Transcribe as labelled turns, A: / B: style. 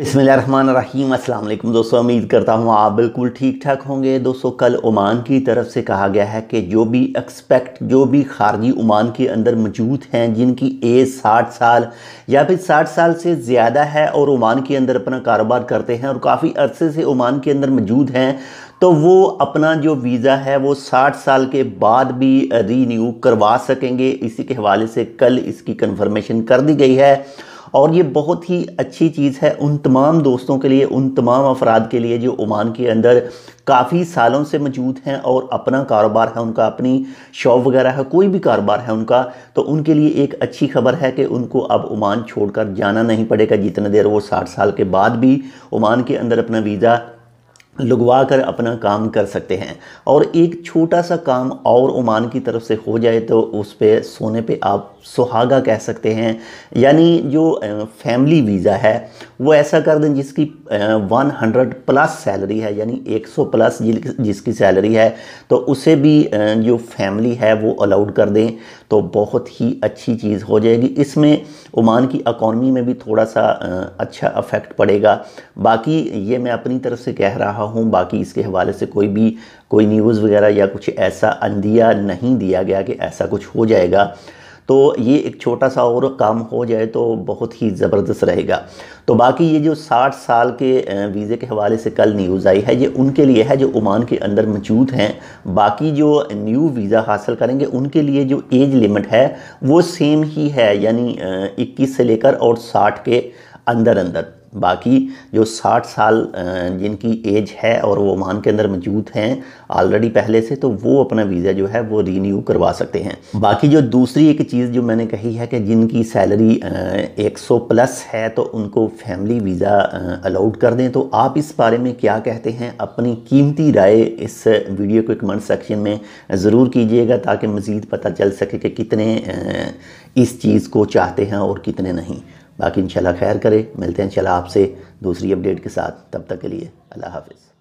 A: अस्सलाम वालेकुम दोस्तों उम्मीद करता हूँ आप बिल्कुल ठीक ठाक होंगे दोस्तों कल ओमान की तरफ से कहा गया है कि जो भी एक्सपेक्ट जो भी खारजी ओमान के अंदर मौजूद हैं जिनकी एज 60 साल या फिर 60 साल से ज़्यादा है और ओमान के अंदर अपना कारोबार करते हैं और काफ़ी अरसे से ओमान के अंदर मौजूद हैं तो वो अपना जो वीज़ा है वो 60 साल के बाद भी रीन्यू करवा सकेंगे इसी के हवाले से कल इसकी कन्फर्मेशन कर दी गई है और ये बहुत ही अच्छी चीज़ है उन तमाम दोस्तों के लिए उन तमाम अफराद के लिए जो ओमान के अंदर काफ़ी सालों से मौजूद हैं और अपना कारोबार है उनका अपनी शॉप वगैरह है कोई भी कारोबार है उनका तो उनके लिए एक अच्छी खबर है कि उनको अब ओमान छोड़कर जाना नहीं पड़ेगा जितना देर वो साठ साल के बाद भी ओमान के अंदर अपना वीज़ा लगवा कर अपना काम कर सकते हैं और एक छोटा सा काम और ओमान की तरफ से हो जाए तो उस पर सोने पे आप सुहागा कह सकते हैं यानी जो फैमिली वीज़ा है वो ऐसा कर दें जिसकी 100 प्लस सैलरी है यानी 100 प्लस जिसकी सैलरी है तो उसे भी जो फैमिली है वो अलाउड कर दें तो बहुत ही अच्छी चीज़ हो जाएगी इसमें ओमान की अकॉनमी में भी थोड़ा सा अच्छा अफेक्ट पड़ेगा बाकी ये मैं अपनी तरफ से कह रहा रहा हूँ बाकी इसके हवाले से कोई भी कोई न्यूज़ वगैरह या कुछ ऐसा अंदिया नहीं दिया गया कि ऐसा कुछ हो जाएगा तो ये एक छोटा सा और काम हो जाए तो बहुत ही ज़बरदस्त रहेगा तो बाकी ये जो 60 साल के वीज़े के हवाले से कल न्यूज़ आई है ये उनके लिए है जो ओमान के अंदर मौजूद हैं बाकी जो न्यू वीज़ा हासिल करेंगे उनके लिए जो एज लिमिट है वो सेम ही है यानी 21 से लेकर और 60 के अंदर अंदर बाकी जो 60 साल जिनकी एज है और वो ओमान के अंदर मौजूद हैं ऑलरेडी पहले से तो वो अपना वीज़ा जो है वो रीन्यू करवा सकते हैं बाकी जो दूसरी एक चीज़ जो मैंने कही है कि जिनकी सैलरी 100 प्लस है तो उनको फैमिली वीज़ा अलाउड कर दें तो आप इस बारे में क्या कहते हैं अपनी कीमती राय इस वीडियो को कमेंट सेक्शन में ज़रूर कीजिएगा ताकि मज़ीद पता चल सके कि कितने इस चीज़ को चाहते हैं और कितने नहीं बाकी इंशाल्लाह खैर करें मिलते हैं इंशाल्लाह आपसे दूसरी अपडेट के साथ तब तक के लिए अल्लाह हाफिज़